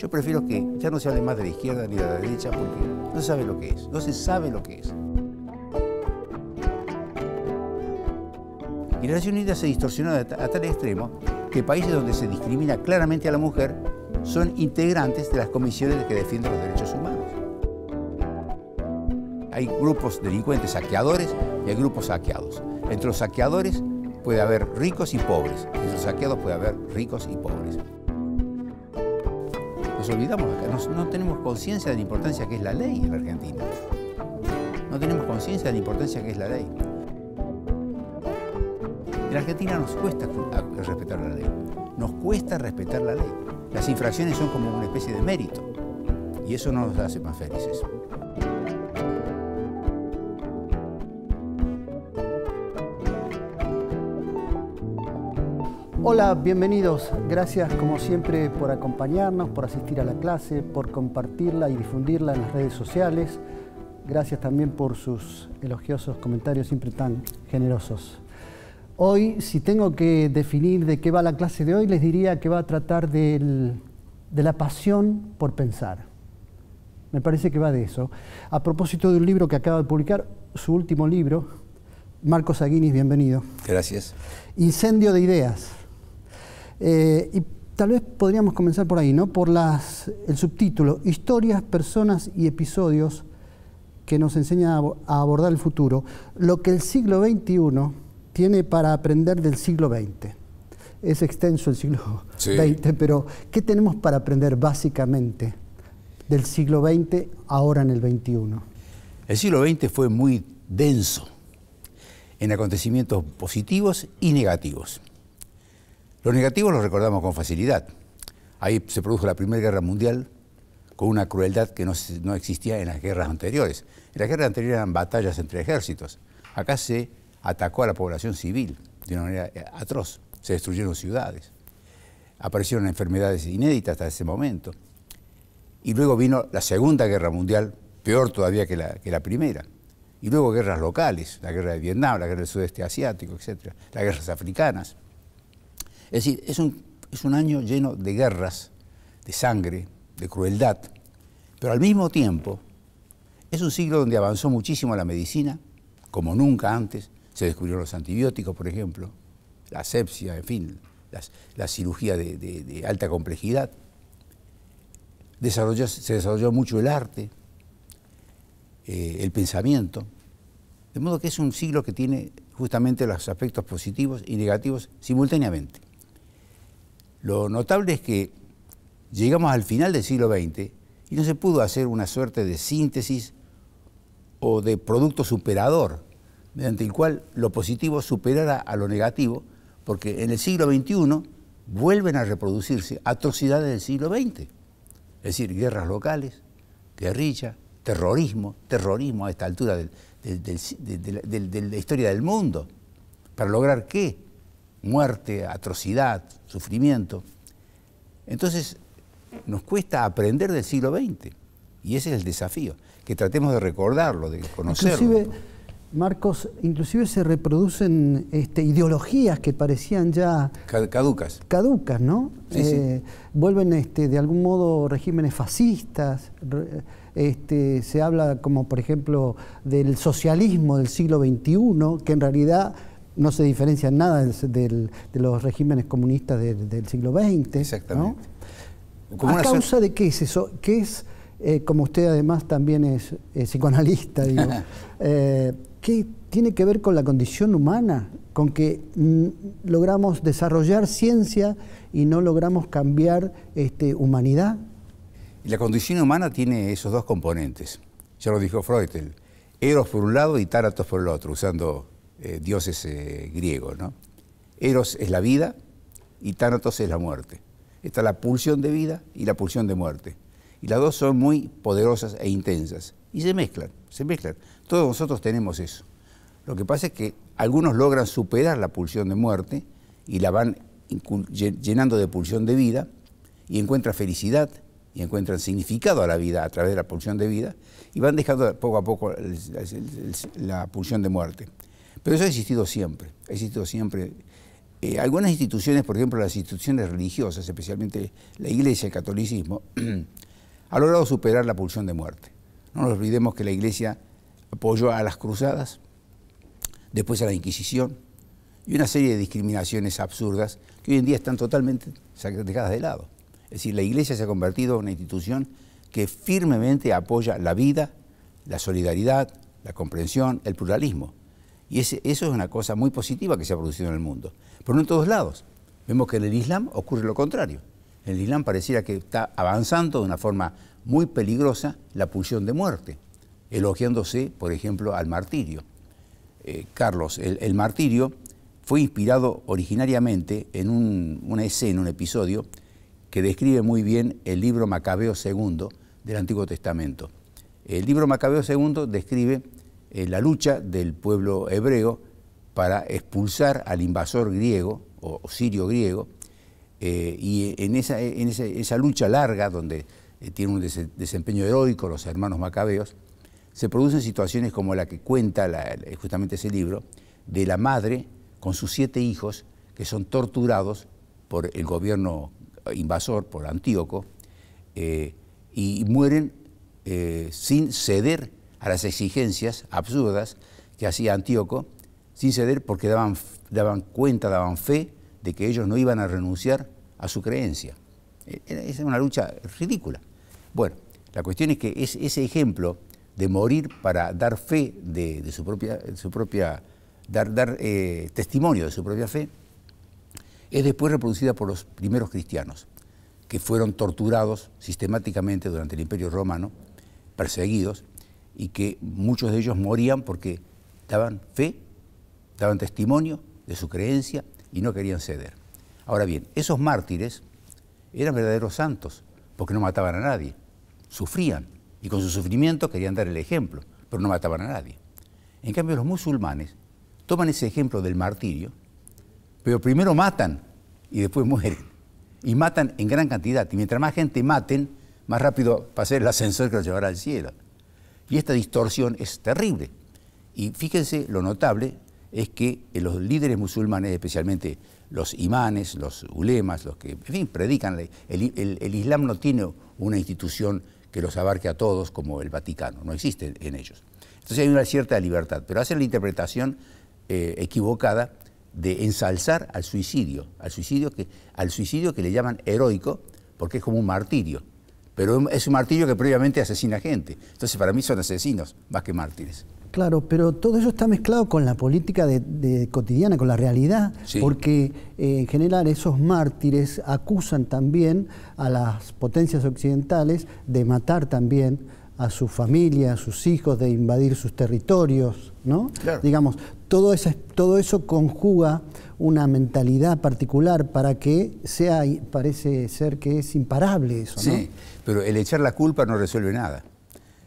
Yo prefiero que ya no se hable más de la izquierda ni de la derecha porque no se sabe lo que es, no se sabe lo que es. Y la Nación Unida se distorsionó a tal extremo que países donde se discrimina claramente a la mujer son integrantes de las comisiones que defienden los derechos humanos. Hay grupos delincuentes saqueadores y hay grupos saqueados. Entre los saqueadores puede haber ricos y pobres. Entre los saqueados puede haber ricos y pobres olvidamos acá, no tenemos conciencia de la importancia que es la ley en Argentina. No tenemos conciencia de la importancia que es la ley. En la Argentina nos cuesta ah, respetar la ley. Nos cuesta respetar la ley. Las infracciones son como una especie de mérito. Y eso no nos hace más felices. Hola, bienvenidos. Gracias como siempre por acompañarnos, por asistir a la clase, por compartirla y difundirla en las redes sociales. Gracias también por sus elogiosos comentarios siempre tan generosos. Hoy, si tengo que definir de qué va la clase de hoy, les diría que va a tratar de la pasión por pensar. Me parece que va de eso. A propósito de un libro que acaba de publicar, su último libro, Marcos Aguinis, bienvenido. Gracias. Incendio de ideas eh, y tal vez podríamos comenzar por ahí, ¿no? Por las, el subtítulo, historias, personas y episodios que nos enseña a, abordar el futuro, lo que el siglo XXI tiene para aprender del siglo XX. Es extenso el siglo XX, pero ¿qué tenemos para aprender básicamente del siglo XX ahora en el XXI? El siglo XX fue muy denso en acontecimientos positivos y negativos. Los negativos los recordamos con facilidad. Ahí se produjo la Primera Guerra Mundial con una crueldad que no, existía en las guerras anteriores. En las guerras anteriores eran batallas entre ejércitos. Acá se atacó a la población civil de una manera eh, atroz. Se destruyeron ciudades. Aparecieron enfermedades inéditas hasta ese momento. Y luego vino la Segunda Guerra Mundial, peor todavía que la, que la primera. Y luego guerras locales, la guerra de Vietnam, la guerra del sudeste asiático, etc. Las guerras africanas. Es decir, es un, es un año lleno de guerras, de sangre, de crueldad, pero al mismo tiempo es un siglo donde avanzó muchísimo la medicina, como nunca antes. Se descubrieron los antibióticos, por ejemplo, la asepsia, en fin, la cirugía de, alta complejidad. se desarrolló mucho el arte, eh, el pensamiento. De modo que es un siglo que tiene justamente los aspectos positivos y negativos simultáneamente. Lo notable es que llegamos al final del siglo XX y no se pudo hacer una suerte de síntesis o de producto superador, mediante el cual lo positivo superara a lo negativo, porque en el siglo XXI vuelven a reproducirse atrocidades del siglo XX, es decir, guerras locales, guerrilla, terrorismo, terrorismo a esta altura de la historia del mundo, para lograr qué? Muerte, atrocidad, sufrimiento. Entonces, nos cuesta aprender del siglo XX. Y ese es el desafío, que tratemos de recordarlo, de conocerlo. Inclusive, Marcos, inclusive se reproducen este, ideologías que parecían ya... Caducas. Caducas, ¿no? Eh, vuelven este, de algún modo regímenes fascistas. Este, se habla como, por ejemplo, del socialismo del siglo XXI, que en realidad no se diferencia nada de los regímenes comunistas del, siglo XX. Exactamente. ¿A causa de qué es eso? ¿Qué es, eh, como usted además también es psicoanalista, digo, eh, ¿qué tiene que ver con la condición humana? Con que mm, logramos desarrollar ciencia y no logramos cambiar este, humanidad. la condición humana tiene esos dos componentes. Ya lo dijo Freud, el Eros por un lado y Táratos por el otro, usando eh, dioses eh, griegos. ¿no? Eros es la vida y Tánatos es la muerte. Está la pulsión de vida y la pulsión de muerte. Y las dos son muy poderosas e intensas. Y se mezclan, se mezclan. Todos nosotros tenemos eso. Lo que pasa es que algunos logran superar la pulsión de muerte y la van llenando de pulsión de vida y encuentran felicidad y encuentran significado a la vida a través de la pulsión de vida y van dejando poco a poco la pulsión de muerte. Pero eso ha existido siempre, ha existido siempre. Eh, algunas instituciones, por ejemplo las instituciones religiosas, especialmente la Iglesia, el catolicismo, ha logrado superar la pulsión de muerte. No nos olvidemos que la Iglesia apoyó a las cruzadas, después a la Inquisición y una serie de discriminaciones absurdas que hoy en día están totalmente dejadas de lado. Es decir, la Iglesia se ha convertido en una institución que firmemente apoya la vida, la solidaridad, la comprensión, el pluralismo. Y eso es una cosa muy positiva que se ha producido en el mundo. Pero no en todos lados. Vemos que en el Islam ocurre lo contrario. En el Islam pareciera que está avanzando de una forma muy peligrosa la pulsión de muerte, elogiándose, por ejemplo, al martirio. Eh, Carlos, el, martirio fue inspirado originariamente en un, una escena, un episodio, que describe muy bien el libro Macabeo II del Antiguo Testamento. El libro Macabeo II describe eh, la lucha del pueblo hebreo para expulsar al invasor griego o, sirio griego, eh, y en, esa, en esa, lucha larga, donde eh, tiene un desempeño heroico los hermanos macabeos, se producen situaciones como la que cuenta justamente ese libro, de la madre con sus siete hijos que son torturados por el gobierno invasor, por Antíoco, y mueren sin ceder a las exigencias absurdas que hacía Antíoco, sin ceder porque daban, daban cuenta, daban fe de que ellos no iban a renunciar a su creencia. E, e, es una lucha ridícula. Bueno, la cuestión es que ese ejemplo de morir para dar fe de, su propia, su propia dar, dar eh, testimonio de su propia fe, es después reproducida por los primeros cristianos, que fueron torturados sistemáticamente durante el Imperio Romano, perseguidos, y que muchos de ellos morían porque daban fe, daban testimonio de su creencia y no querían ceder. Ahora bien, esos mártires eran verdaderos santos porque no mataban a nadie, sufrían y con su sufrimiento querían dar el ejemplo, pero no mataban a nadie. En cambio, los musulmanes toman ese ejemplo del martirio, pero primero matan y después mueren. Y matan en gran cantidad. Y mientras más gente maten, más rápido va a ser el ascensor que los llevará al cielo. Y esta distorsión es terrible. Y fíjense, lo notable es que eh, los líderes musulmanes, especialmente los imanes, los ulemas, los que, en fin, predican, el, Islam no tiene una institución que los abarque a todos como el Vaticano, no existe en ellos. Entonces hay una cierta libertad, pero hacen la interpretación eh, equivocada de ensalzar al suicidio, al suicidio, que, al suicidio que le llaman heroico, porque es como un martirio pero es un martillo que previamente asesina gente. Entonces para mí son asesinos más que mártires. Claro, pero todo eso está mezclado con la política de, cotidiana, con la realidad, porque eh, en general esos mártires acusan también a las potencias occidentales de matar también a sus familias, a sus hijos, de invadir sus territorios, ¿no? Digamos, todo, todo eso conjuga una mentalidad particular para que sea, parece ser que es imparable eso, ¿no? Sí, pero el echar la culpa no resuelve nada.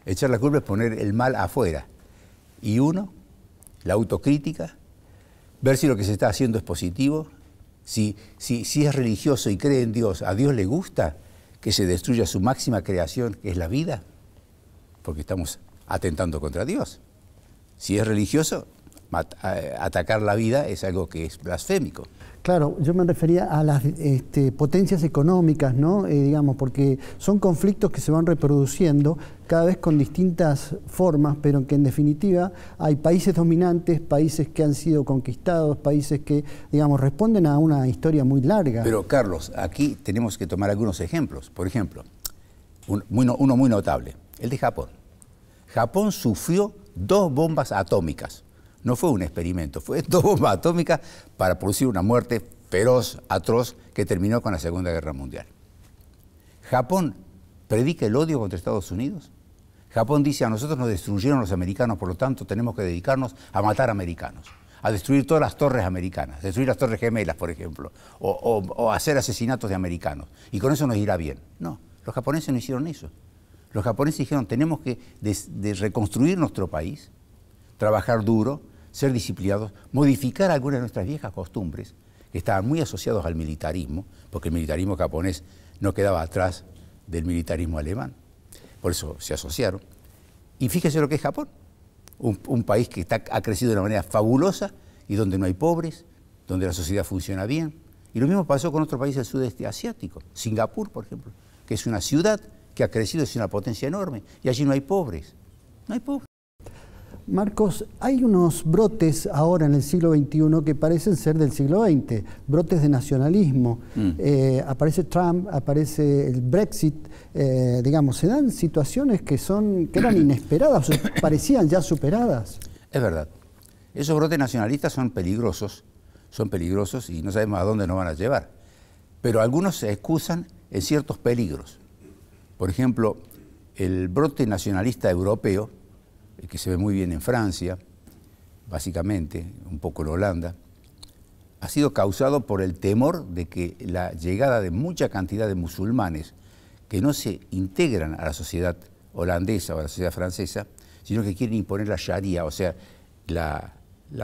Echar la culpa es poner el mal afuera. Y uno, la autocrítica, ver si lo que se está haciendo es positivo, si, si es religioso y cree en Dios, ¿a Dios le gusta que se destruya su máxima creación, que es la vida? Porque estamos atentando contra Dios. Si es religioso, atacar la vida es algo que es blasfémico. Claro, yo me refería a las este, potencias económicas, ¿no? Eh, digamos, porque son conflictos que se van reproduciendo cada vez con distintas formas, pero que en definitiva hay países dominantes, países que han sido conquistados, países que, digamos, responden a una historia muy larga. Pero Carlos, aquí tenemos que tomar algunos ejemplos. Por ejemplo, uno muy notable, el de Japón. Japón sufrió dos bombas atómicas no fue un experimento, fue dos bombas atómicas para producir una muerte feroz, atroz, que terminó con la Segunda Guerra Mundial. Japón predica el odio contra Estados Unidos. Japón dice, a nosotros nos destruyeron los americanos, por lo tanto tenemos que dedicarnos a matar americanos, a destruir todas las torres americanas, destruir las torres gemelas, por ejemplo, o, hacer asesinatos de americanos. Y con eso nos irá bien. No, los japoneses no hicieron eso. Los japoneses dijeron, tenemos que reconstruir nuestro país, trabajar duro, ser disciplinados, modificar algunas de nuestras viejas costumbres, que estaban muy asociados al militarismo, porque el militarismo japonés no quedaba atrás del militarismo alemán. Por eso se asociaron. Y fíjese lo que es Japón, un, país que ha crecido de una manera fabulosa y donde no hay pobres, donde la sociedad funciona bien. Y lo mismo pasó con otros países del sudeste asiático, Singapur, por ejemplo, que es una ciudad que ha crecido, es una potencia enorme, y allí no hay pobres, no hay pobres. Marcos, hay unos brotes ahora en el siglo XXI que parecen ser del siglo XX, brotes de nacionalismo. Mm. Eh, aparece Trump, aparece el Brexit, eh, digamos, se dan situaciones que, son, que eran inesperadas, parecían ya superadas. Es verdad. Esos brotes nacionalistas son peligrosos, son peligrosos y no sabemos a dónde nos van a llevar. Pero algunos se excusan en ciertos peligros. Por ejemplo, el brote nacionalista europeo que se ve muy bien en Francia, básicamente, un poco en Holanda, ha sido causado por el temor de que la llegada de mucha cantidad de musulmanes que no se integran a la sociedad holandesa o a la sociedad francesa, sino que quieren imponer la sharia, o sea, la,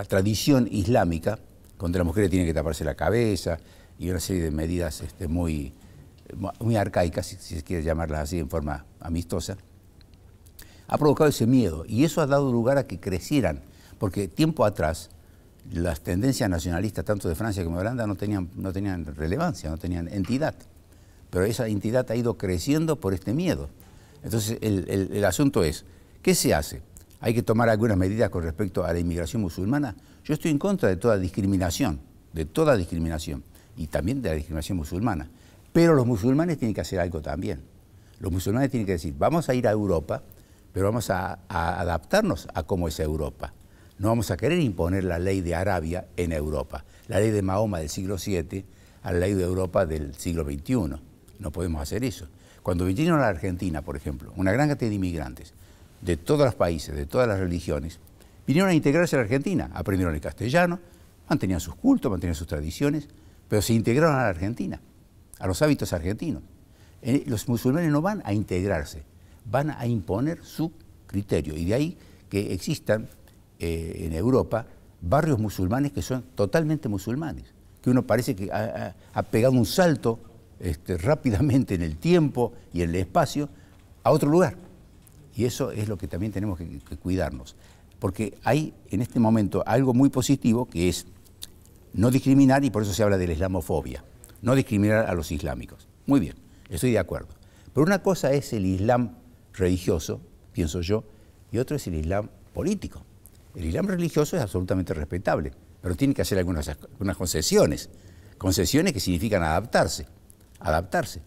tradición islámica, contra las mujeres tienen que taparse la cabeza y una serie de medidas este, muy, muy arcaicas, si se quiere llamarlas así en forma amistosa ha provocado ese miedo y eso ha dado lugar a que crecieran, porque tiempo atrás las tendencias nacionalistas, tanto de Francia como de Holanda, no tenían, no tenían relevancia, no tenían entidad, pero esa entidad ha ido creciendo por este miedo. Entonces el, el asunto es, ¿qué se hace? ¿Hay que tomar algunas medidas con respecto a la inmigración musulmana? Yo estoy en contra de toda discriminación, de toda discriminación, y también de la discriminación musulmana. Pero los musulmanes tienen que hacer algo también. Los musulmanes tienen que decir, vamos a ir a Europa, pero vamos a, adaptarnos a cómo es Europa. No vamos a querer imponer la ley de Arabia en Europa, la ley de Mahoma del siglo VII a la ley de Europa del siglo XXI. No podemos hacer eso. Cuando vinieron a la Argentina, por ejemplo, una gran cantidad de inmigrantes de todos los países, de todas las religiones, vinieron a integrarse a la Argentina, aprendieron el castellano, mantenían sus cultos, mantenían sus tradiciones, pero se integraron a la Argentina, a los hábitos argentinos. Eh, los musulmanes no van a integrarse, van a imponer su criterio. Y de ahí que existan eh, en Europa barrios musulmanes que son totalmente musulmanes, que uno parece que ha, pegado un salto este, rápidamente en el tiempo y en el espacio a otro lugar. Y eso es lo que también tenemos que, que cuidarnos, porque hay en este momento algo muy positivo que es no discriminar, y por eso se habla de la islamofobia, no discriminar a los islámicos. Muy bien, estoy de acuerdo. Pero una cosa es el Islam religioso, pienso yo, y otro es el Islam político. El Islam religioso es absolutamente respetable, pero tiene que hacer algunas, concesiones, concesiones que significan adaptarse, adaptarse.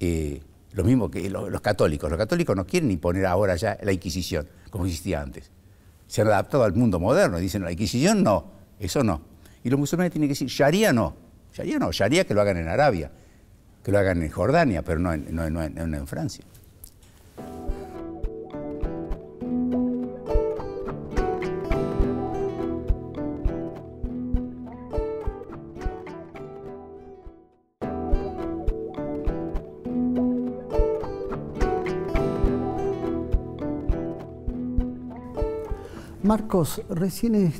Eh, lo mismo que los, católicos, los católicos no quieren imponer ahora ya la Inquisición, como existía antes. Se han adaptado al mundo moderno, dicen la Inquisición no, eso no. Y los musulmanes tienen que decir, Sharia no, Sharia no, Sharia que lo hagan en Arabia, que lo hagan en Jordania, pero no en Francia. Marcos, recién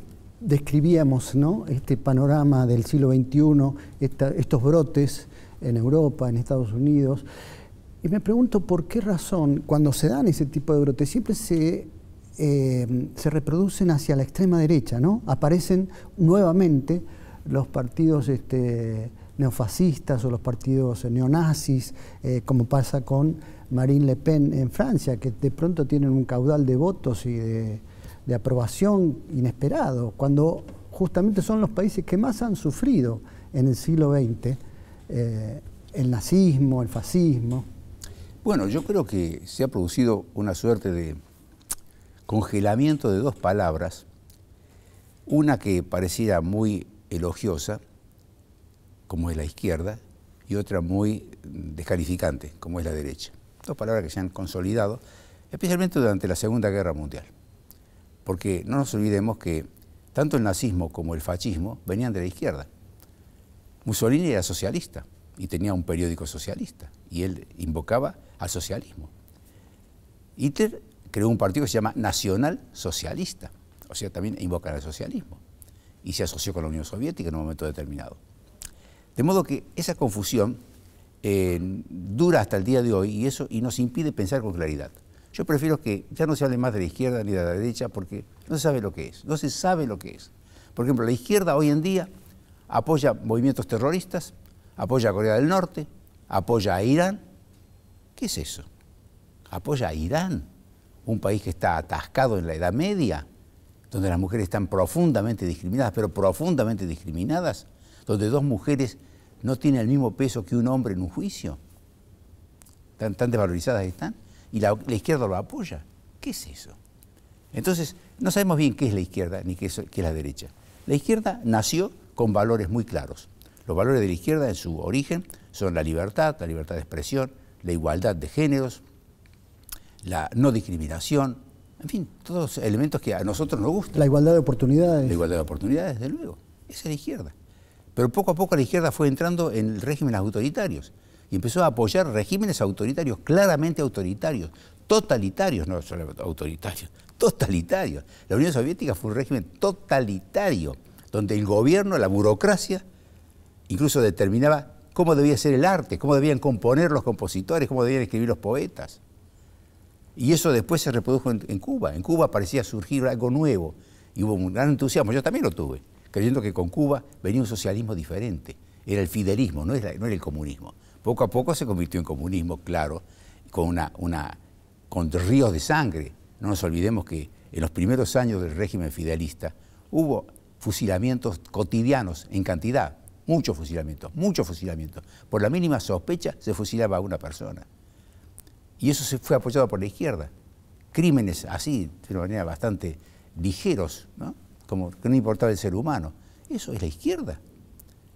describíamos ¿no? este panorama del siglo XXI, estos brotes en Europa, en Estados Unidos, y me pregunto por qué razón cuando se dan ese tipo de brotes siempre se, em, reproducen hacia la extrema derecha, ¿no? Aparecen nuevamente los partidos este, neofascistas o los partidos neonazis, eh, como pasa con Marine Le Pen en Francia, que de pronto tienen un caudal de votos y de de aprobación inesperado, cuando justamente son los países que más han sufrido en el siglo XX eh, el nazismo, el fascismo. Bueno, yo creo que se ha producido una suerte de congelamiento de dos palabras, una que parecía muy elogiosa, como es la izquierda, y otra muy descalificante, como es la derecha. Dos palabras que se han consolidado, especialmente durante la Segunda Guerra Mundial porque no nos olvidemos que tanto el nazismo como el fascismo venían de la izquierda. Mussolini era socialista y tenía un periódico socialista y él invocaba al socialismo. Hitler creó un partido que se llama Nacional Socialista, o sea, también invocar al socialismo y se asoció con la Unión Soviética en un momento determinado. De modo que esa confusión eh, dura hasta el día de hoy y, eso, y nos impide pensar con claridad. Yo prefiero que ya no se hable más de la izquierda ni de la derecha porque no se sabe lo que es, no se sabe lo que es. Por ejemplo, la izquierda hoy en día apoya movimientos terroristas, apoya a Corea del Norte, apoya a Irán. ¿Qué es eso? Apoya a Irán, un país que está atascado en la Edad Media, donde las mujeres están profundamente discriminadas, pero profundamente discriminadas, donde dos mujeres no tienen el mismo peso que un hombre en un juicio. Tan, tan desvalorizadas están y la, izquierda lo apoya. ¿Qué es eso? Entonces, no sabemos bien qué es la izquierda ni qué es, qué es la derecha. La izquierda nació con valores muy claros. Los valores de la izquierda en su origen son la libertad, la libertad de expresión, la igualdad de géneros, la no discriminación, en fin, todos elementos que a nosotros nos gustan. La igualdad de oportunidades. La igualdad de oportunidades, desde luego. Esa es la izquierda. Pero poco a poco la izquierda fue entrando en regímenes autoritarios y empezó a apoyar regímenes autoritarios, claramente autoritarios, totalitarios, no solo autoritarios, totalitarios. La Unión Soviética fue un régimen totalitario, donde el gobierno, la burocracia, incluso determinaba cómo debía ser el arte, cómo debían componer los compositores, cómo debían escribir los poetas. Y eso después se reprodujo en, Cuba. En Cuba parecía surgir algo nuevo y hubo un gran entusiasmo, yo también lo tuve, creyendo que con Cuba venía un socialismo diferente. Era el fidelismo, no era, no era el comunismo. Poco a poco se convirtió en comunismo, claro, con, una, con ríos de sangre. No nos olvidemos que en los primeros años del régimen fidelista hubo fusilamientos cotidianos en cantidad, muchos fusilamientos, muchos fusilamientos. Por la mínima sospecha se fusilaba a una persona. Y eso se fue apoyado por la izquierda. Crímenes así, de una manera bastante ligeros, ¿no? como que no importaba el ser humano. Eso es la izquierda.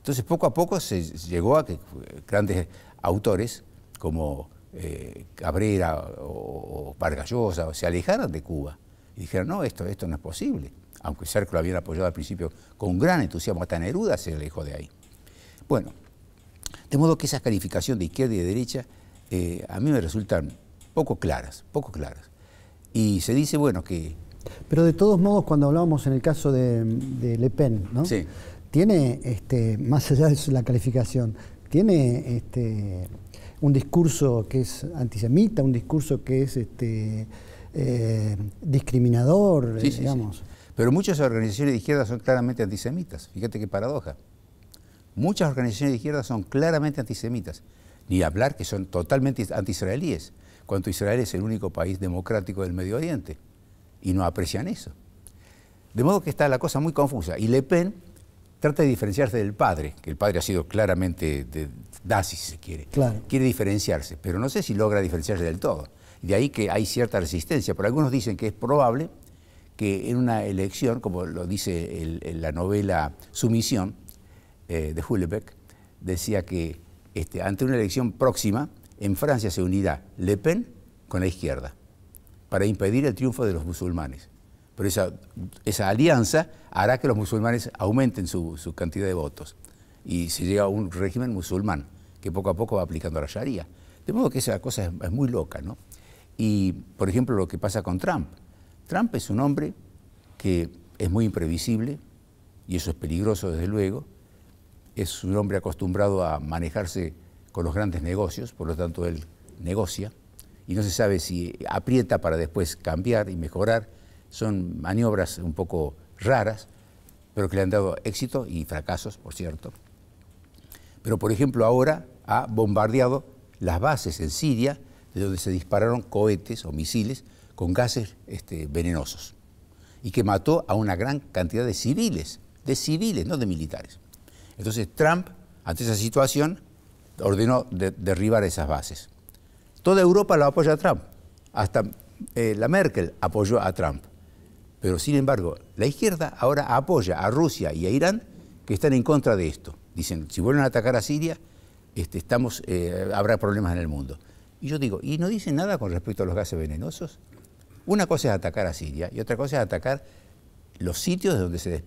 Entonces, poco a poco se llegó a que grandes autores como eh, Cabrera o, Vargas Llosa se alejaran de Cuba y dijeron, no, esto, esto no es posible. Aunque Cerco lo habían apoyado al principio con gran entusiasmo, hasta Neruda se alejó de ahí. Bueno, de modo que esa calificación de izquierda y de derecha eh, a mí me resultan poco claras, poco claras. Y se dice, bueno, que... Pero de todos modos, cuando hablábamos en el caso de, de Le Pen, ¿no? Sí tiene, este, más allá de la calificación, tiene este, un discurso que es antisemita, un discurso que es este, eh, discriminador, digamos. Pero muchas organizaciones de izquierda son claramente antisemitas. Fíjate qué paradoja. Muchas organizaciones de izquierda son claramente antisemitas. Ni hablar que son totalmente antiisraelíes, cuando Israel es el único país democrático del Medio Oriente. Y no aprecian eso. De modo que está la cosa muy confusa. Y Le Pen trata de diferenciarse del padre, que el padre ha sido claramente de nazi, si se quiere. Quiere diferenciarse, pero no sé si logra diferenciarse del todo. De ahí que hay cierta resistencia, pero algunos dicen que es probable que en una elección, como lo dice la novela Sumisión eh, de Hulebeck, decía que este, ante una elección próxima, en Francia se unirá Le Pen con la izquierda para impedir el triunfo de los musulmanes. Pero esa, esa alianza hará que los musulmanes aumenten su, cantidad de votos y se llega a un régimen musulmán que poco a poco va aplicando la Sharia. De modo que esa cosa es, muy loca, ¿no? Y, por ejemplo, lo que pasa con Trump. Trump es un hombre que es muy imprevisible, y eso es peligroso desde luego, es un hombre acostumbrado a manejarse con los grandes negocios, por lo tanto él negocia, y no se sabe si aprieta para después cambiar y mejorar, son maniobras un poco raras, pero que le han dado éxito y fracasos, por cierto. Pero, por ejemplo, ahora ha bombardeado las bases en Siria, de donde se dispararon cohetes o misiles con gases este, venenosos, y que mató a una gran cantidad de civiles, de civiles, no de militares. Entonces Trump, ante esa situación, ordenó derribar esas bases. Toda Europa lo apoya a Trump, hasta eh, la Merkel apoyó a Trump. Pero sin embargo, la izquierda ahora apoya a Rusia y a Irán que están en contra de esto. Dicen, si vuelven a atacar a Siria, este, estamos, eh, habrá problemas en el mundo. Y yo digo, ¿y no dicen nada con respecto a los gases venenosos? Una cosa es atacar a Siria y otra cosa es atacar los sitios donde se,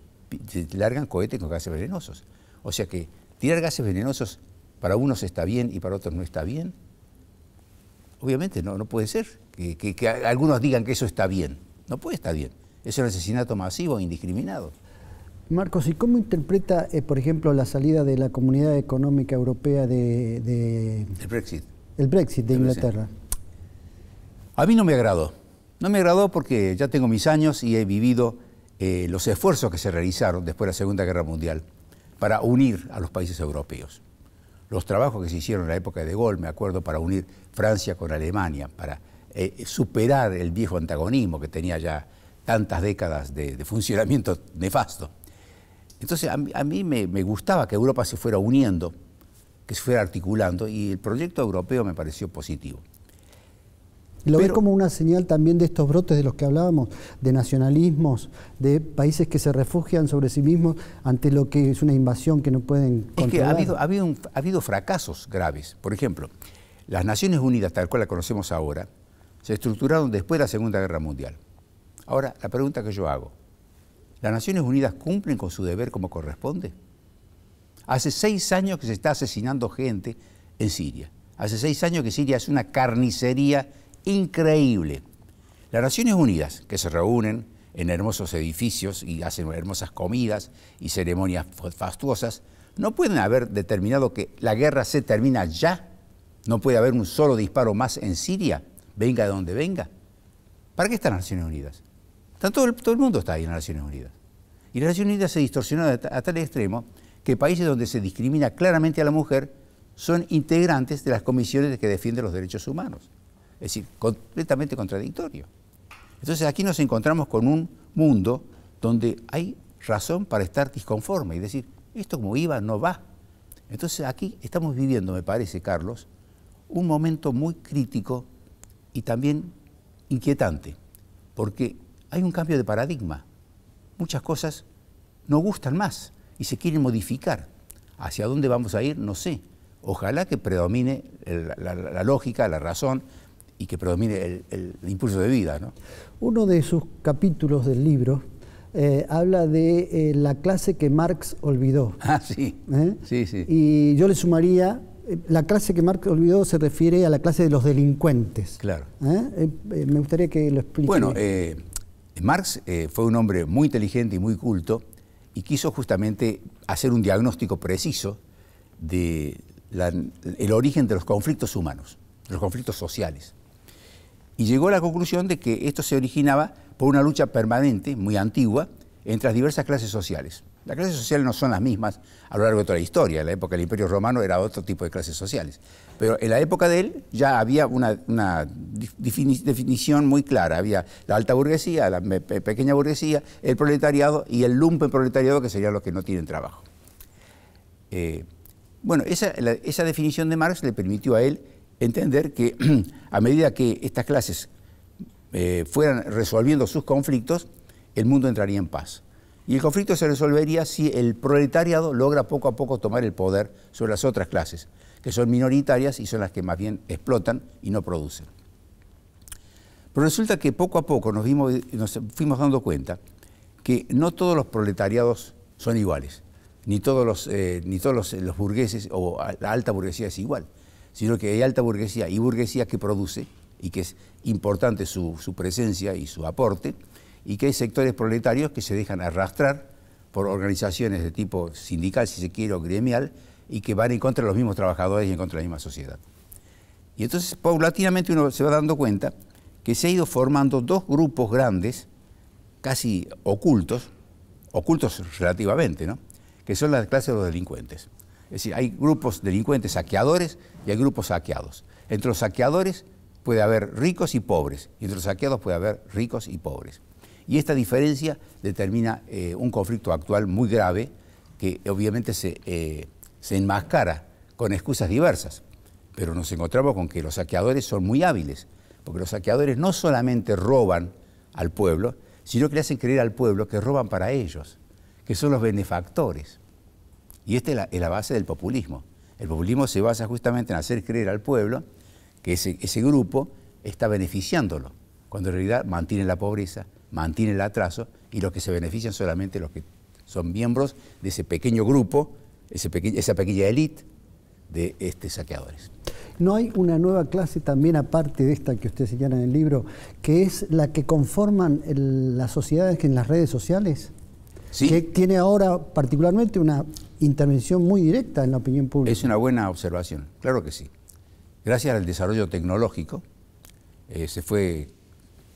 largan cohetes con gases venenosos. O sea que tirar gases venenosos para unos está bien y para otros no está bien. Obviamente no, no puede ser que algunos digan que eso está bien. No puede estar bien es un asesinato masivo, e indiscriminado. Marcos, ¿y cómo interpreta, eh, por ejemplo, la salida de la Comunidad Económica Europea de... el Brexit. El Brexit de Inglaterra. A mí no me agradó. No me agradó porque ya tengo mis años y he vivido eh, los esfuerzos que se realizaron después de la Segunda Guerra Mundial para unir a los países europeos. Los trabajos que se hicieron en la época de Gaulle, me acuerdo, para unir Francia con Alemania, para eh, superar el viejo antagonismo que tenía ya tantas décadas de, funcionamiento nefasto. Entonces a, mí me, gustaba que Europa se fuera uniendo, que se fuera articulando, y el proyecto europeo me pareció positivo. ¿Lo ve como una señal también de estos brotes de los que hablábamos, de nacionalismos, de países que se refugian sobre sí mismos ante lo que es una invasión que no pueden controlar? Es que ha habido, ha habido fracasos graves. Por ejemplo, las Naciones Unidas, tal cual la conocemos ahora, se estructuraron después de la Segunda Guerra Mundial. Ahora, la pregunta que yo hago, ¿las Naciones Unidas cumplen con su deber como corresponde? Hace seis años que se está asesinando gente en Siria. Hace seis años que Siria es una carnicería increíble. Las Naciones Unidas, que se reúnen en hermosos edificios y hacen hermosas comidas y ceremonias fastuosas, no pueden haber determinado que la guerra se termina ya. No puede haber un solo disparo más en Siria, venga de donde venga. ¿Para qué están las Naciones Unidas? Todo el, mundo está ahí en las Naciones Unidas. Y las Naciones Unidas se distorsionó a, a tal extremo que países donde se discrimina claramente a la mujer son integrantes de las comisiones que defienden los derechos humanos. Es decir, completamente contradictorio. Entonces aquí nos encontramos con un mundo donde hay razón para estar disconforme y decir, esto como iba no va. Entonces aquí estamos viviendo, me parece, Carlos, un momento muy crítico y también inquietante, porque hay un cambio de paradigma. Muchas cosas no gustan más y se quieren modificar. ¿Hacia dónde vamos a ir? No sé. Ojalá que predomine la, lógica, la razón y que predomine el, impulso de vida. Uno de sus capítulos del libro eh, habla de eh, la clase que Marx olvidó. Ah, sí. ¿Eh? sí, sí. Y yo le sumaría la clase que Marx olvidó se refiere a la clase de los delincuentes. Claro. me gustaría que lo explique. Bueno, Marx eh, fue un hombre muy inteligente y muy culto y quiso justamente hacer un diagnóstico preciso del origen de los conflictos humanos, de los conflictos sociales. Y llegó a la conclusión de que esto se originaba por una lucha permanente, muy antigua, entre las diversas clases sociales. Las clases sociales no son las mismas a lo largo de toda la historia. En la época del Imperio Romano era otro tipo de clases sociales. Pero en la época de él ya había una, definición muy clara. Había la alta burguesía, la pequeña burguesía, el proletariado y el lumpen proletariado, que serían los que no tienen trabajo. Eh, bueno, esa, definición de Marx le permitió a él entender que a medida que estas clases eh, fueran resolviendo sus conflictos, el mundo entraría en paz. Y el conflicto se resolvería si el proletariado logra poco a poco tomar el poder sobre las otras clases que son minoritarias y son las que más bien explotan y no producen. Pero resulta que poco a poco nos, fuimos dando cuenta que no todos los proletariados son iguales, ni todos los, eh, ni todos los, burgueses o la alta burguesía es igual, sino que hay alta burguesía y burguesía que produce y que es importante su, su, presencia y su aporte, y que hay sectores proletarios que se dejan arrastrar por organizaciones de tipo sindical, si se quiere, o gremial, y que van en contra de los mismos trabajadores y en contra de la misma sociedad. Y entonces paulatinamente uno se va dando cuenta que se ha ido formando dos grupos grandes, casi ocultos, ocultos relativamente, ¿no? que son la clase de los delincuentes. Es decir, hay grupos delincuentes saqueadores y hay grupos saqueados. Entre los saqueadores puede haber ricos y pobres, y entre los saqueados puede haber ricos y pobres. Y esta diferencia determina eh, un conflicto actual muy grave que obviamente se eh, se enmascara con excusas diversas, pero nos encontramos con que los saqueadores son muy hábiles, porque los saqueadores no solamente roban al pueblo, sino que le hacen creer al pueblo que roban para ellos, que son los benefactores. Y esta es la, base del populismo. El populismo se basa justamente en hacer creer al pueblo que ese, ese grupo está beneficiándolo, cuando en realidad mantiene la pobreza, mantiene el atraso y los que se benefician solamente los que son miembros de ese pequeño grupo esa pequeña élite de este, saqueadores. ¿No hay una nueva clase también, aparte de esta que usted señala en el libro, que es la que conforman las sociedades en las redes sociales? Que tiene ahora particularmente una intervención muy directa en la opinión pública. Es una buena observación, claro que sí. Gracias al desarrollo tecnológico eh, se fue,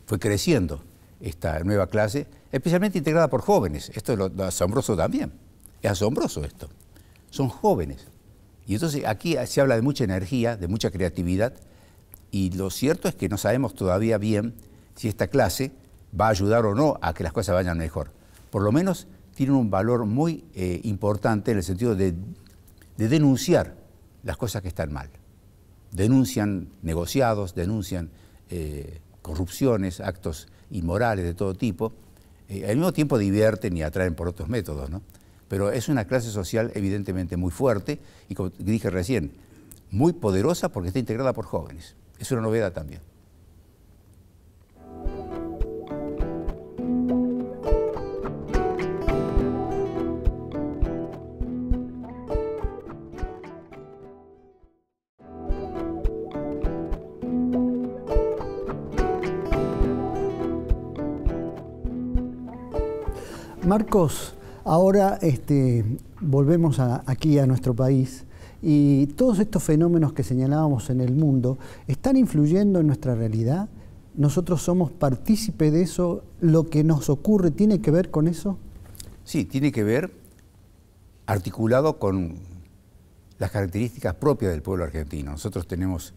fue creciendo esta nueva clase, especialmente integrada por jóvenes. Esto es lo asombroso también. Es asombroso esto son jóvenes. Y entonces aquí se habla de mucha energía, de mucha creatividad, y lo cierto es que no sabemos todavía bien si esta clase va a ayudar o no a que las cosas vayan mejor. Por lo menos tienen un valor muy eh, importante en el sentido de, denunciar las cosas que están mal. Denuncian negociados, denuncian eh, corrupciones, actos inmorales de todo tipo. Eh, al mismo tiempo divierten y atraen por otros métodos, ¿no? pero es una clase social evidentemente muy fuerte y como dije recién, muy poderosa porque está integrada por jóvenes. Es una novedad también. Marcos, Ahora este, volvemos aquí a nuestro país y todos estos fenómenos que señalábamos en el mundo están influyendo en nuestra realidad. ¿Nosotros somos partícipes de eso? ¿Lo que nos ocurre tiene que ver con eso? Sí, tiene que ver articulado con las características propias del pueblo argentino. Nosotros tenemos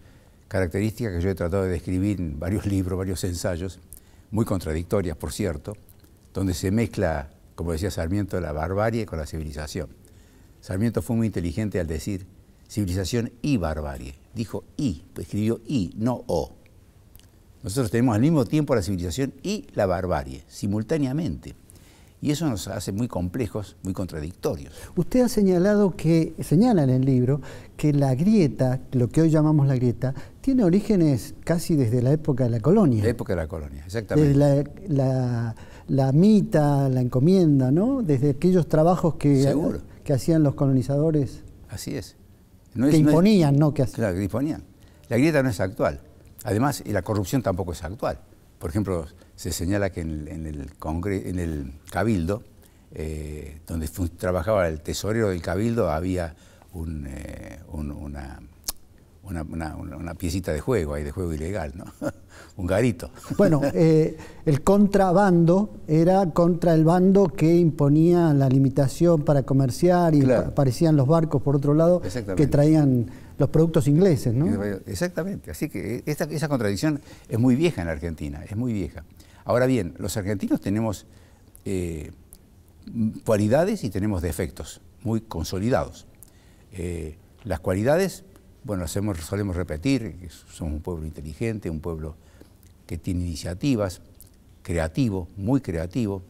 características que yo he tratado de describir en varios libros, varios ensayos, muy contradictorias, por cierto, donde se mezcla como decía Sarmiento, la barbarie con la civilización. Sarmiento fue muy inteligente al decir civilización y barbarie. Dijo y, escribió y, no o. Nosotros tenemos al mismo tiempo la civilización y la barbarie, simultáneamente. Y eso nos hace muy complejos, muy contradictorios. Usted ha señalado que, señala en el libro, que la grieta, lo que hoy llamamos la grieta, tiene orígenes casi desde la época de la colonia. La época de la colonia, exactamente. la, la mita, la encomienda, ¿no? Desde aquellos trabajos que, que hacían los colonizadores. Así es. que imponían, ¿no? Que Claro, que imponían. La grieta no es actual. Además, y la corrupción tampoco es actual. Por ejemplo, se señala que en el, en en el Cabildo, eh, donde trabajaba el tesorero del Cabildo, había eh, una una, una, una, piecita de juego, hay de juego ilegal, ¿no? un garito. Bueno, eh, el contrabando era contra el bando que imponía la limitación para comerciar y aparecían los barcos por otro lado que traían los productos ingleses, ¿no? Exactamente, así que eh, esa contradicción es muy vieja en la Argentina, es muy vieja. Ahora bien, los argentinos tenemos eh, cualidades y tenemos defectos muy consolidados. las cualidades bueno, hacemos, solemos repetir que somos un pueblo inteligente, un pueblo que tiene iniciativas, creativo, muy creativo,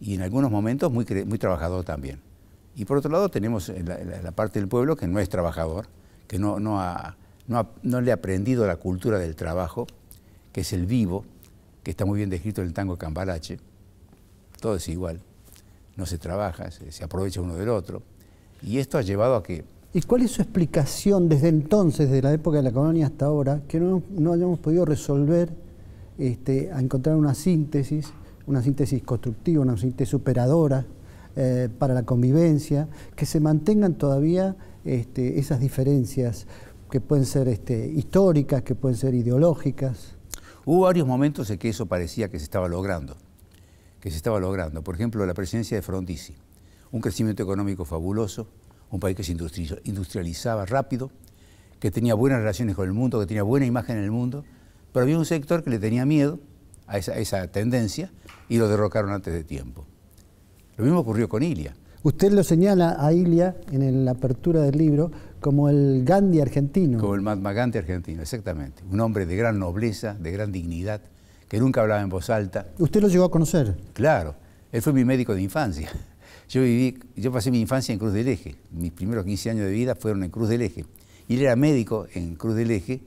y en algunos momentos muy, muy trabajador también. Y por otro lado tenemos la, parte del pueblo que no es trabajador, que no, no, no, le ha aprendido la cultura del trabajo, que es el vivo, que está muy bien descrito en el tango de Cambalache. Todo es igual, no se trabaja, se aprovecha uno del otro. Y esto ha llevado a que ¿Y cuál es su explicación desde entonces, desde la época de la colonia hasta ahora, que no, hayamos podido resolver este, a encontrar una síntesis, una síntesis constructiva, una síntesis superadora eh, para la convivencia, que se mantengan todavía este, esas diferencias que pueden ser este, históricas, que pueden ser ideológicas? Hubo varios momentos en que eso parecía que se estaba logrando, que se estaba logrando. Por ejemplo, la presencia de Frondizi, un crecimiento económico fabuloso, un país que se industrializaba rápido, que tenía buenas relaciones con el mundo, que tenía buena imagen en el mundo, pero había un sector que le tenía miedo a esa, tendencia y lo derrocaron antes de tiempo. Lo mismo ocurrió con Ilia. Usted lo señala a Ilia en la apertura del libro como el Gandhi argentino. Como el Mahatma Gandhi argentino, exactamente. Un hombre de gran nobleza, de gran dignidad, que nunca hablaba en voz alta. ¿Usted lo llegó a conocer? Claro, él fue mi médico de infancia. Yo viví, yo pasé mi infancia en Cruz del Eje. Mis primeros 15 años de vida fueron en Cruz del Eje. Y él era médico en Cruz del Eje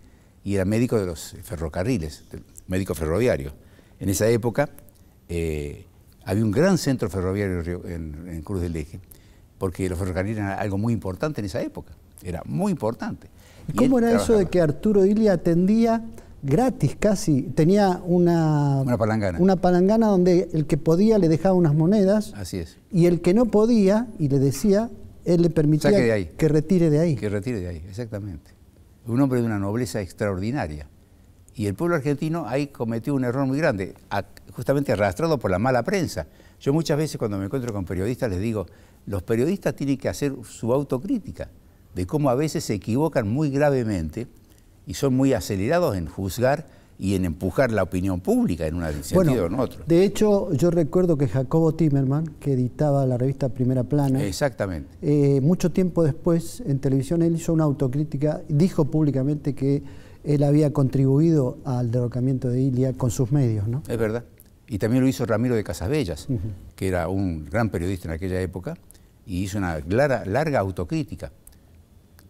y era médico de los ferrocarriles, médico ferroviario. En esa época eh, había un gran centro ferroviario en, Cruz del Eje, porque los ferrocarriles eran algo muy importante en esa época. Era muy importante. ¿Y, cómo era eso de que Arturo Dili atendía gratis casi, tenía una, palangana. donde el que podía le dejaba unas monedas. Así es. Y el que no podía y le decía, él le permitía que retire de ahí. Que retire de ahí, exactamente. Un hombre de una nobleza extraordinaria. Y el pueblo argentino ahí cometió un error muy grande, justamente arrastrado por la mala prensa. Yo muchas veces cuando me encuentro con periodistas les digo, los periodistas tienen que hacer su autocrítica de cómo a veces se equivocan muy gravemente y son muy acelerados en juzgar y en empujar la opinión pública en un sentido o en otro. De hecho, yo recuerdo que Jacobo Timerman, que editaba la revista Primera Plana, exactamente, eh, mucho tiempo después en televisión él hizo una autocrítica, dijo públicamente que él había contribuido al derrocamiento de Ilia con sus medios, ¿no? Es verdad. Y también lo hizo Ramiro de Casabellas, que era un gran periodista en aquella época, y hizo una larga autocrítica,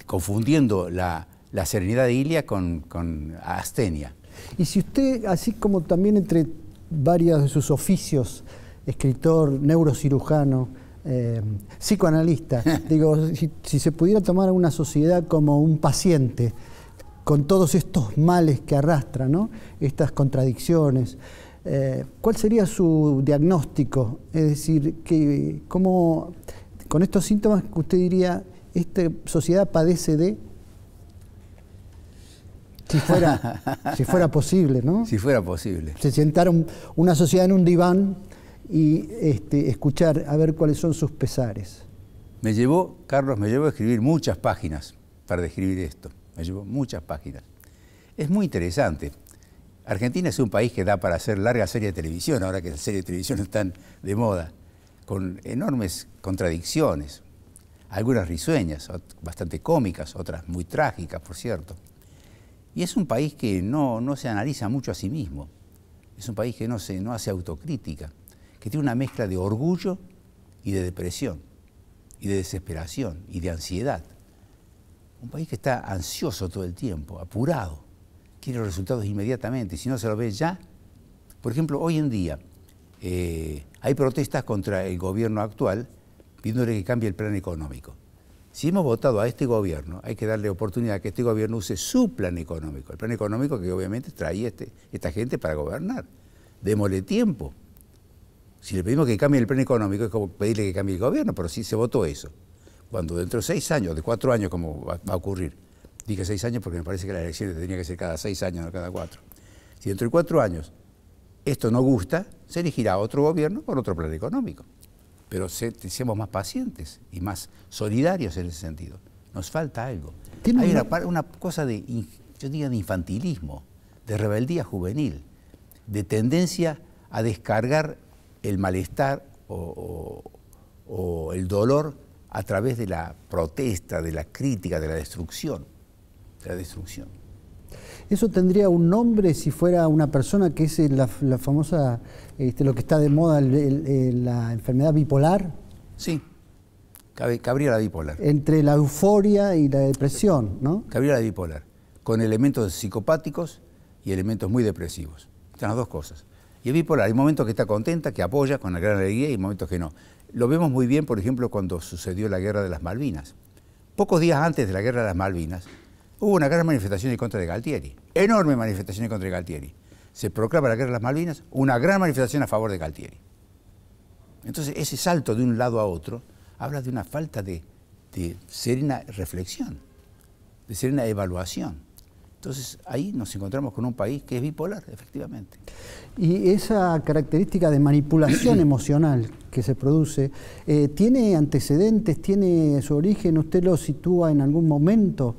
confundiendo la la serenidad de Ilia con, Astenia. Y si usted, así como también entre varios de sus oficios, escritor, neurocirujano, eh, psicoanalista, digo, si, se pudiera tomar a una sociedad como un paciente, con todos estos males que arrastra, ¿no? estas contradicciones, eh, ¿cuál sería su diagnóstico? Es decir, que, ¿cómo, con estos síntomas usted diría, esta sociedad padece de si fuera, si fuera posible, ¿no? Si fuera posible. Se sentaron una sociedad en un diván y este, escuchar a ver cuáles son sus pesares. Me llevó, Carlos, me llevó a escribir muchas páginas para describir esto. Me llevó muchas páginas. Es muy interesante. Argentina es un país que da para hacer larga serie de televisión, ahora que las series de televisión están de moda, con enormes contradicciones, algunas risueñas, bastante cómicas, otras muy trágicas, por cierto. Y es un país que no, se analiza mucho a sí mismo, es un país que no, se, no hace autocrítica, que tiene una mezcla de orgullo y de depresión, y de desesperación, y de ansiedad. Un país que está ansioso todo el tiempo, apurado, quiere resultados inmediatamente, si no se lo ve ya. Por ejemplo, hoy en día eh, hay protestas contra el gobierno actual pidiéndole que cambie el plan económico. Si hemos votado a este gobierno, hay que darle oportunidad a que este gobierno use su plan económico, el plan económico que obviamente traía este, esta gente para gobernar. Démosle tiempo. Si le pedimos que cambie el plan económico es como pedirle que cambie el gobierno, pero sí se votó eso. Cuando dentro de seis años, de cuatro años como va, a ocurrir, dije seis años porque me parece que las elecciones tenían que ser cada seis años, no cada cuatro. Si dentro de cuatro años esto no gusta, se elegirá otro gobierno con otro plan económico pero seamos más pacientes y más solidarios en ese sentido. Nos falta algo. Hay una, cosa de, yo infantilismo, de rebeldía juvenil, de tendencia a descargar el malestar o, el dolor a través de la protesta, de la crítica, de la destrucción. De la destrucción. Eso tendría un nombre si fuera una persona que es eh, la, famosa, este, lo que está de moda, la enfermedad bipolar. Sí, cabría la bipolar. Entre la euforia y la depresión, ¿no? Cabría la bipolar, con elementos psicopáticos y elementos muy depresivos. Están las dos cosas. Y el bipolar, hay momentos que está contenta, que apoya con la gran alegría y momentos que no. Lo vemos muy bien, por ejemplo, cuando sucedió la guerra de las Malvinas. Pocos días antes de la guerra de las Malvinas, Hubo una gran manifestación en contra de Galtieri, enorme manifestación en contra de Galtieri. Se proclama la guerra de las Malvinas, una gran manifestación a favor de Galtieri. Entonces, ese salto de un lado a otro habla de una falta de, serena reflexión, de serena evaluación. Entonces ahí nos encontramos con un país que es bipolar, efectivamente. Y esa característica de manipulación emocional que se produce, eh, ¿tiene antecedentes, tiene su origen? ¿Usted lo sitúa en algún momento?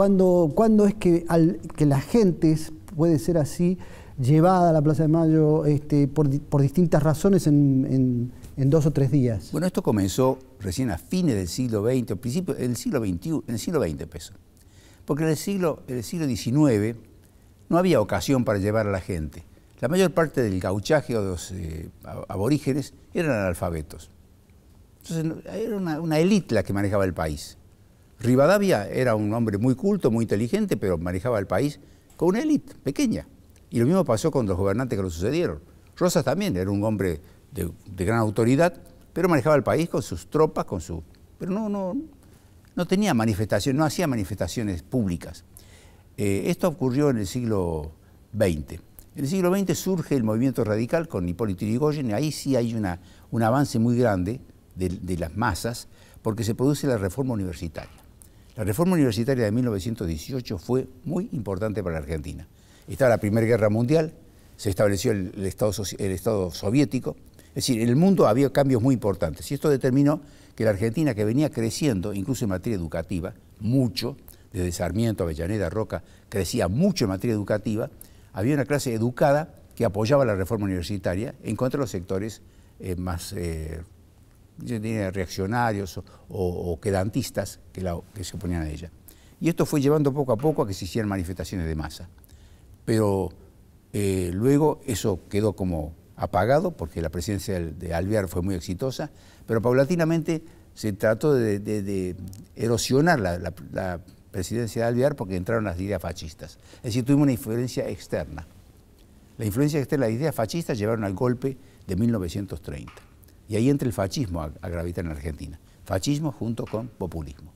¿Cuándo, es que, al, que la gente puede ser así llevada a la Plaza de Mayo este, por, distintas razones en, dos o tres días? Bueno, esto comenzó recién a fines del siglo XX, principio, del siglo XXI, en el siglo XX Porque en el siglo, XIX no había ocasión para llevar a la gente. La mayor parte del gauchaje o de los eh, aborígenes eran analfabetos. Entonces era una élite la que manejaba el país. Rivadavia era un hombre muy culto, muy inteligente, pero manejaba el país con una élite pequeña. Y lo mismo pasó con los gobernantes que lo sucedieron. Rosas también era un hombre de, gran autoridad, pero manejaba el país con sus tropas, con su... Pero no, tenía manifestaciones, no hacía manifestaciones públicas. Eh, esto ocurrió en el siglo XX. En el siglo XX surge el movimiento radical con Hipólito Yrigoyen, y ahí sí hay un avance muy grande de las masas, porque se produce la reforma universitaria. La reforma universitaria de 1918 fue muy importante para la Argentina. Estaba la Primera Guerra Mundial, se estableció el, Estado, soviético, es decir, en el mundo había cambios muy importantes y esto determinó que la Argentina, que venía creciendo, incluso en materia educativa, mucho, desde Sarmiento, Avellaneda, Roca, crecía mucho en materia educativa, había una clase educada que apoyaba la reforma universitaria en contra de los sectores eh, más eh, reaccionarios o, quedantistas que, se oponían a ella. Y esto fue llevando poco a poco a que se hicieran manifestaciones de masa. Pero eh, luego eso quedó como apagado, porque la presidencia de Alvear fue muy exitosa, pero paulatinamente se trató de, erosionar la, presidencia de Alvear porque entraron las ideas fascistas. Es decir, tuvimos una influencia externa. La influencia externa de las ideas fascistas llevaron al golpe de 1930. Y ahí entra el fascismo a, gravitar en Argentina. Fascismo junto con populismo.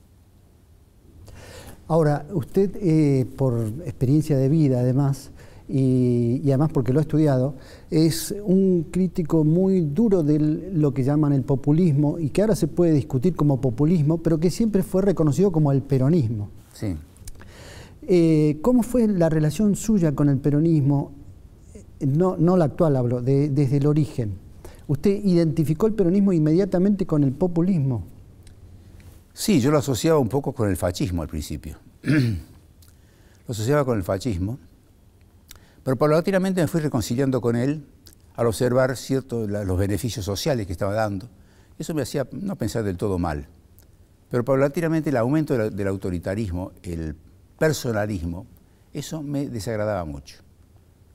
Ahora, usted eh, por experiencia de vida además, y, además porque lo ha estudiado, es un crítico muy duro de lo que llaman el populismo y que ahora se puede discutir como populismo, pero que siempre fue reconocido como el peronismo. Sí. Eh, ¿Cómo fue la relación suya con el peronismo? No, no la actual hablo, desde el origen. Usted identificó el peronismo inmediatamente con el populismo. Sí, yo lo asociaba un poco con el fascismo al principio. lo asociaba con el fascismo, pero paulatinamente me fui reconciliando con él al observar ciertos los beneficios sociales que estaba dando. Eso me hacía no pensar del todo mal. Pero paulatinamente el aumento del autoritarismo, el personalismo, eso me desagradaba mucho.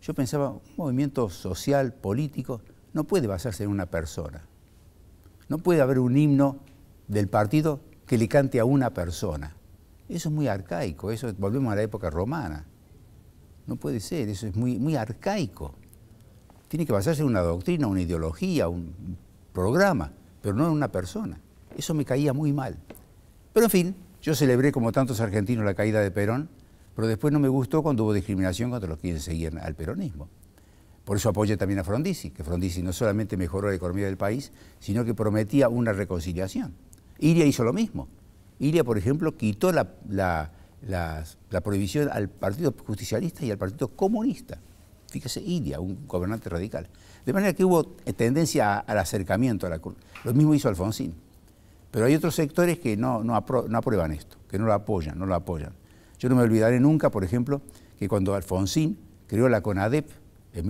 Yo pensaba, un movimiento social, político, no puede basarse en una persona. No puede haber un himno del partido que le cante a una persona. Eso es muy arcaico, eso volvemos a la época romana. No puede ser, eso es muy, muy arcaico. Tiene que basarse en una doctrina, una ideología, un programa, pero no en una persona. Eso me caía muy mal. Pero en fin, yo celebré como tantos argentinos la caída de Perón, pero después no me gustó cuando hubo discriminación contra los que seguían al peronismo. Por eso apoya también a Frondizi, que Frondizi no solamente mejoró la economía del país, sino que prometía una reconciliación. Iria hizo lo mismo. Iria, por ejemplo, quitó la, prohibición al Partido Justicialista y al Partido Comunista. Fíjese, Iria, un gobernante radical. De manera que hubo tendencia al acercamiento a la Lo mismo hizo Alfonsín. Pero hay otros sectores que no, no aprueban esto, que no lo apoyan, no lo apoyan. Yo no me olvidaré nunca, por ejemplo, que cuando Alfonsín creó la CONADEP, en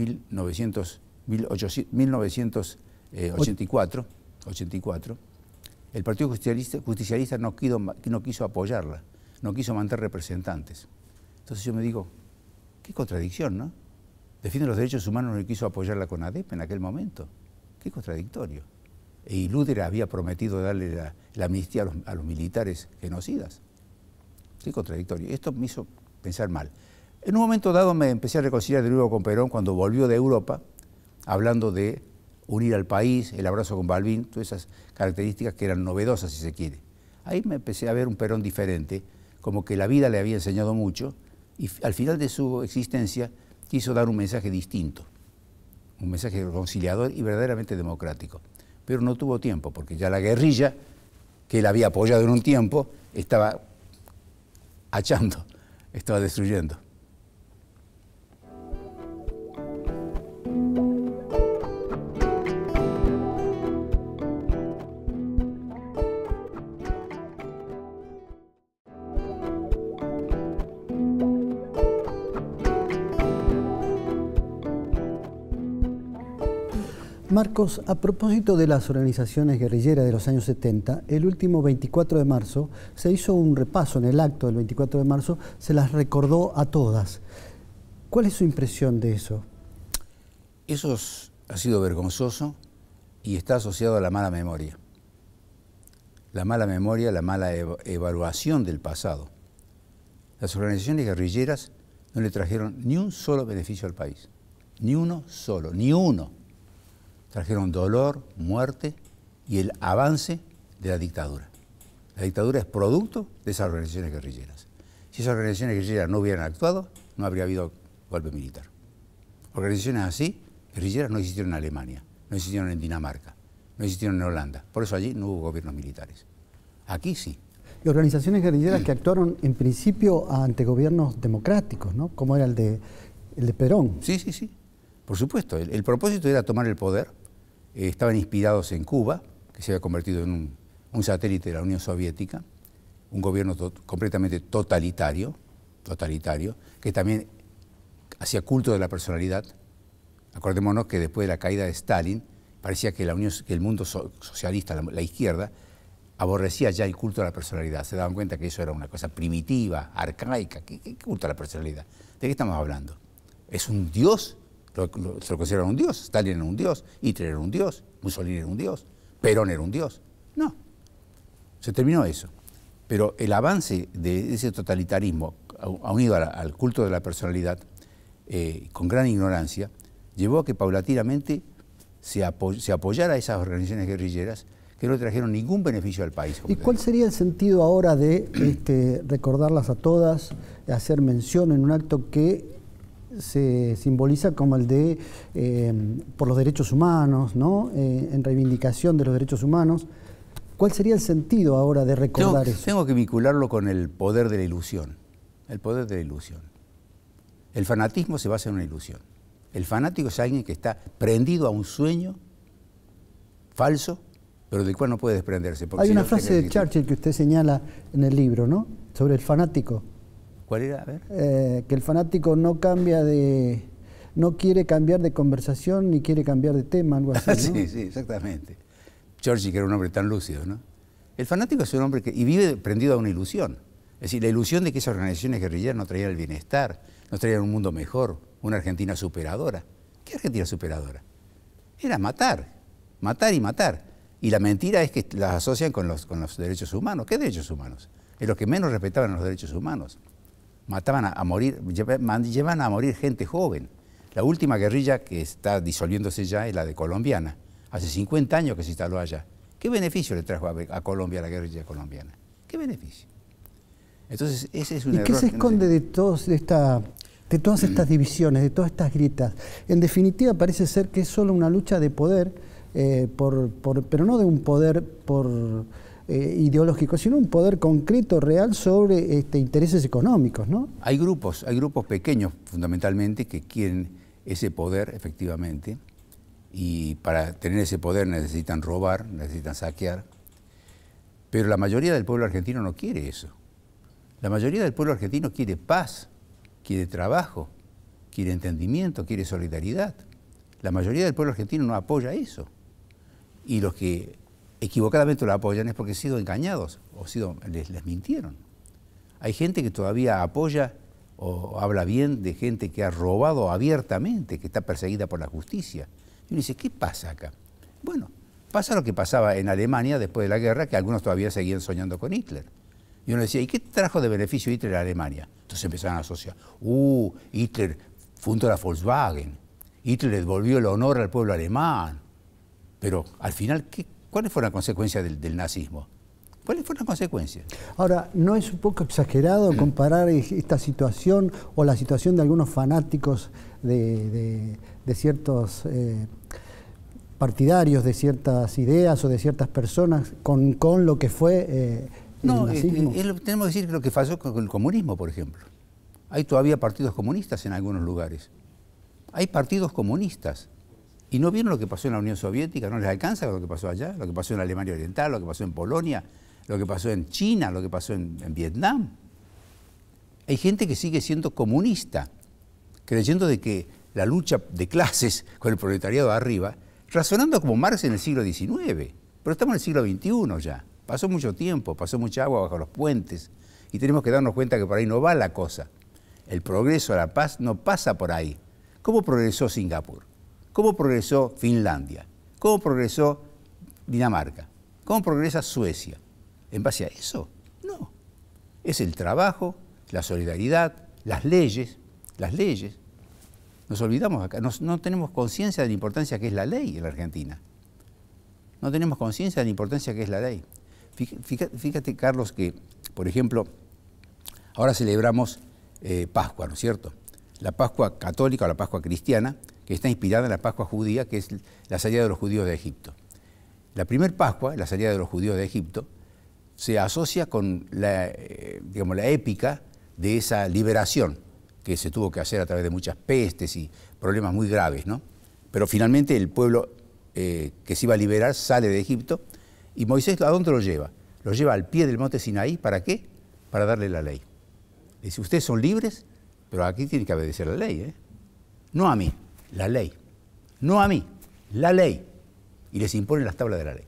1984, el Partido Justicialista, no, quiso, apoyarla, no quiso mantener representantes. Entonces yo me digo, qué contradicción, ¿no? Defiende los derechos humanos no quiso apoyarla con ADEP en aquel momento. Qué contradictorio. Y Luder había prometido darle la, amnistía a los militares genocidas. Qué contradictorio. Esto me hizo pensar mal. En un momento dado me empecé a reconciliar de nuevo con Perón cuando volvió de Europa, hablando de unir al país, el abrazo con Balbín, todas esas características que eran novedosas, si se quiere. Ahí me empecé a ver un Perón diferente, como que la vida le había enseñado mucho, y al final de su existencia quiso dar un mensaje distinto, un mensaje reconciliador y verdaderamente democrático. Pero no tuvo tiempo, porque ya la guerrilla, que él había apoyado en un tiempo, estaba achando, estaba destruyendo. Marcos, a propósito de las organizaciones guerrilleras de los años 70, el último 24 de marzo se hizo un repaso en el acto del 24 de marzo, se las recordó a todas. ¿Cuál es su impresión de eso? Eso ha sido vergonzoso y está asociado a la mala memoria. La mala memoria, la mala evaluación del pasado. Las organizaciones guerrilleras no le trajeron ni un solo beneficio al país. Ni uno solo, ni uno trajeron dolor, muerte y el avance de la dictadura. La dictadura es producto de esas organizaciones guerrilleras. Si esas organizaciones guerrilleras no hubieran actuado, no habría habido golpe militar. Organizaciones así, guerrilleras, no existieron en Alemania, no existieron en Dinamarca, no existieron en Holanda. Por eso allí no hubo gobiernos militares. Aquí sí. Y organizaciones guerrilleras que actuaron en principio ante gobiernos democráticos, ¿no? Como era el de, el de Perón. Sí, sí, sí. Por supuesto. el propósito era tomar el poder eh, estaban inspirados en Cuba, que se había convertido en un, satélite de la Unión Soviética, un gobierno completamente totalitario, totalitario, que también hacía culto de la personalidad. Acordémonos que después de la caída de Stalin, parecía que, el mundo socialista, la, izquierda, aborrecía ya el culto de la personalidad. Se daban cuenta que eso era una cosa primitiva, arcaica. ¿Qué, culto a la personalidad? ¿De qué estamos hablando? ¿Es un dios se lo un dios. Stalin era un dios, Hitler era un dios, Mussolini era un dios, Perón era un dios. No, se terminó eso. Pero el avance de ese totalitarismo, unido al culto de la personalidad, eh, con gran ignorancia, llevó a que paulatinamente se, apoyara a esas organizaciones guerrilleras que no trajeron ningún beneficio al país. ¿Y cuál sería el sentido ahora de este, recordarlas a todas, de hacer mención en un acto que se simboliza como el de eh, por los derechos humanos, ¿no? Eh, en reivindicación de los derechos humanos. ¿Cuál sería el sentido ahora de recordar tengo, eso? Tengo que vincularlo con el poder de la ilusión. El poder de la ilusión. El fanatismo se basa en una ilusión. El fanático es alguien que está prendido a un sueño falso, pero del cual no puede desprenderse. Hay una frase de Churchill que usted señala en el libro, ¿no? Sobre el fanático. ¿Cuál era? ver. Eh, que el fanático no cambia de. No quiere cambiar de conversación ni quiere cambiar de tema, algo así. ¿no? sí, sí, exactamente. Churchill, que era un hombre tan lúcido, ¿no? El fanático es un hombre que. y vive prendido a una ilusión. Es decir, la ilusión de que esas organizaciones guerrilleras no traían el bienestar, no traían un mundo mejor, una Argentina superadora. ¿Qué Argentina superadora? Era matar, matar y matar. Y la mentira es que las asocian con los, con los derechos humanos. ¿Qué derechos humanos? Es los que menos respetaban los derechos humanos mataban a, morir, llevan, a morir gente joven. La última guerrilla que está disolviéndose ya es la de colombiana. Hace 50 años que se instaló allá. ¿Qué beneficio le trajo a, Colombia la guerrilla colombiana? ¿Qué beneficio? Entonces, ese es un ¿Y qué se esconde de, de todas estas divisiones, de todas estas grietas? En definitiva, parece ser que es solo una lucha de poder, eh, por, por, pero no de un poder por eh, ideológico, sino un poder concreto, real sobre este, intereses económicos, ¿no? Hay grupos, hay grupos pequeños fundamentalmente que quieren ese poder efectivamente y para tener ese poder necesitan robar, necesitan saquear, pero la mayoría del pueblo argentino no quiere eso. La mayoría del pueblo argentino quiere paz, quiere trabajo, quiere entendimiento, quiere solidaridad. La mayoría del pueblo argentino no apoya eso. Y los que equivocadamente lo apoyan es porque han sido engañados o sido, les, les mintieron. Hay gente que todavía apoya o habla bien de gente que ha robado abiertamente, que está perseguida por la justicia. Y uno dice, ¿qué pasa acá? Bueno, pasa lo que pasaba en Alemania después de la guerra, que algunos todavía seguían soñando con Hitler. Y uno decía, ¿y qué trajo de beneficio Hitler a Alemania? Entonces empezaron a asociar, ¡uh! Hitler fundó la Volkswagen, Hitler devolvió el honor al pueblo alemán. Pero al final, ¿qué, ¿Cuáles fueron las consecuencias del, nazismo? ¿Cuáles fueron las consecuencias? Ahora, ¿no es un poco exagerado mm. comparar esta situación o la situación de algunos fanáticos de, ciertos eh, partidarios, de ciertas ideas o de ciertas personas con, lo que fue eh, el este, nazismo? No, tenemos que decir lo que pasó con el comunismo, por ejemplo. Hay todavía partidos comunistas en algunos lugares. Hay partidos comunistas ¿Y no vieron lo que pasó en la Unión Soviética? ¿No les alcanza lo que pasó allá? Lo que pasó en Alemania Oriental, lo que pasó en Polonia, lo que pasó en China, lo que pasó en, Vietnam. Hay gente que sigue siendo comunista, creyendo de que la lucha de clases con el proletariado arriba, razonando como Marx en el siglo XIX, pero estamos en el siglo XXI ya. Pasó mucho tiempo, pasó mucha agua bajo los puentes y tenemos que darnos cuenta que por ahí no va la cosa. El progreso a la paz no pasa por ahí. ¿Cómo progresó Singapur? ¿Cómo progresó Finlandia? ¿Cómo progresó Dinamarca? ¿Cómo progresa Suecia? ¿En base a eso? No. Es el trabajo, la solidaridad, las leyes, las leyes. Nos olvidamos acá, no tenemos conciencia de la importancia que es la ley en la Argentina. No tenemos conciencia de la importancia que es la ley. Fíjate, Carlos, que, por ejemplo, ahora celebramos eh, Pascua, ¿no es cierto? La Pascua católica o la Pascua cristiana, que está inspirada en la Pascua judía, que es la salida de los judíos de Egipto. La primera Pascua, la salida de los judíos de Egipto, se asocia con la, eh, digamos, la épica de esa liberación que se tuvo que hacer a través de muchas pestes y problemas muy graves, ¿no? Pero finalmente el pueblo eh, que se iba a liberar sale de Egipto y Moisés ¿a dónde lo lleva? Lo lleva al pie del monte Sinaí, ¿para qué? Para darle la ley. dice, ustedes son libres, pero aquí tienen que obedecer la ley, ¿eh? No a mí, la ley. No a mí, la ley. Y les impone las tablas de la ley.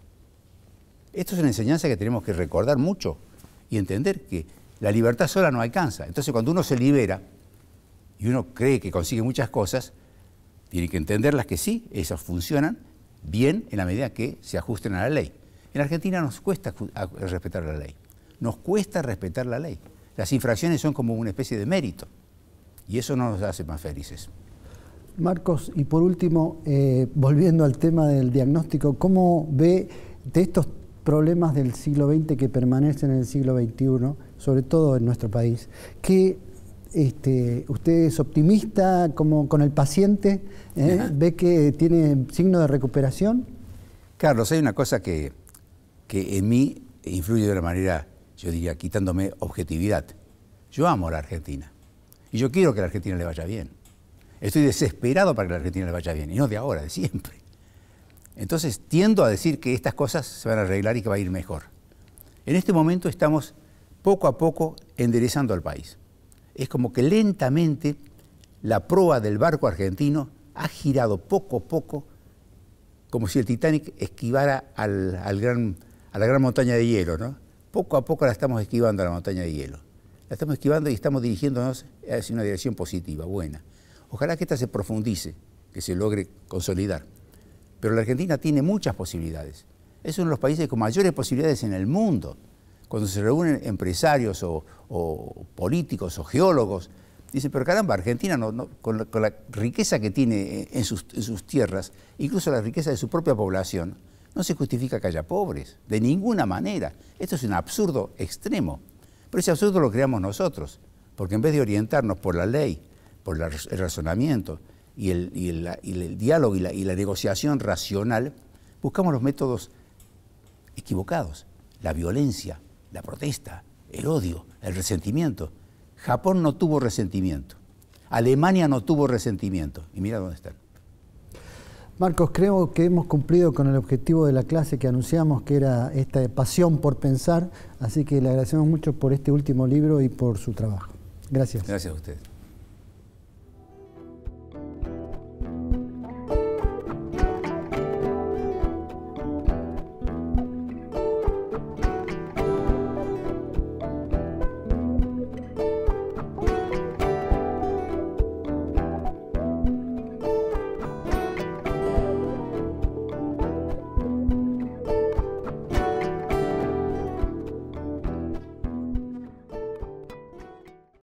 Esto es una enseñanza que tenemos que recordar mucho y entender que la libertad sola no alcanza. Entonces cuando uno se libera y uno cree que consigue muchas cosas, tiene que entenderlas que sí, esas funcionan bien en la medida que se ajusten a la ley. En Argentina nos cuesta respetar la ley. Nos cuesta respetar la ley. Las infracciones son como una especie de mérito. Y eso no nos hace más felices. Marcos, y por último, eh, volviendo al tema del diagnóstico, ¿cómo ve de estos problemas del siglo XX que permanecen en el siglo XXI, sobre todo en nuestro país, que este, usted es optimista como con el paciente, eh, ve que tiene signo de recuperación? Carlos, hay una cosa que, que en mí influye de una manera, yo diría, quitándome objetividad. Yo amo a la Argentina y yo quiero que a la Argentina le vaya bien. Estoy desesperado para que la Argentina le vaya bien, y no de ahora, de siempre. Entonces tiendo a decir que estas cosas se van a arreglar y que va a ir mejor. En este momento estamos poco a poco enderezando al país. Es como que lentamente la proa del barco argentino ha girado poco a poco, como si el Titanic esquivara a la gran montaña de hielo. ¿no? Poco a poco la estamos esquivando a la montaña de hielo. La estamos esquivando y estamos dirigiéndonos hacia una dirección positiva, buena. Ojalá que esta se profundice, que se logre consolidar. Pero la Argentina tiene muchas posibilidades. Es uno de los países con mayores posibilidades en el mundo. Cuando se reúnen empresarios o, políticos o geólogos, dicen, pero caramba, Argentina con, la, riqueza que tiene en sus tierras, incluso la riqueza de su propia población, no se justifica que haya pobres, de ninguna manera. Esto es un absurdo extremo. Pero ese absurdo lo creamos nosotros, porque en vez de orientarnos por la ley, por el razonamiento y el, diálogo y la, negociación racional, buscamos los métodos equivocados, la violencia, la protesta, el odio, el resentimiento. Japón no tuvo resentimiento, Alemania no tuvo resentimiento, y mira dónde están. Marcos, creo que hemos cumplido con el objetivo de la clase que anunciamos, que era esta de pasión por pensar, así que le agradecemos mucho por este último libro y por su trabajo. Gracias. Gracias a ustedes.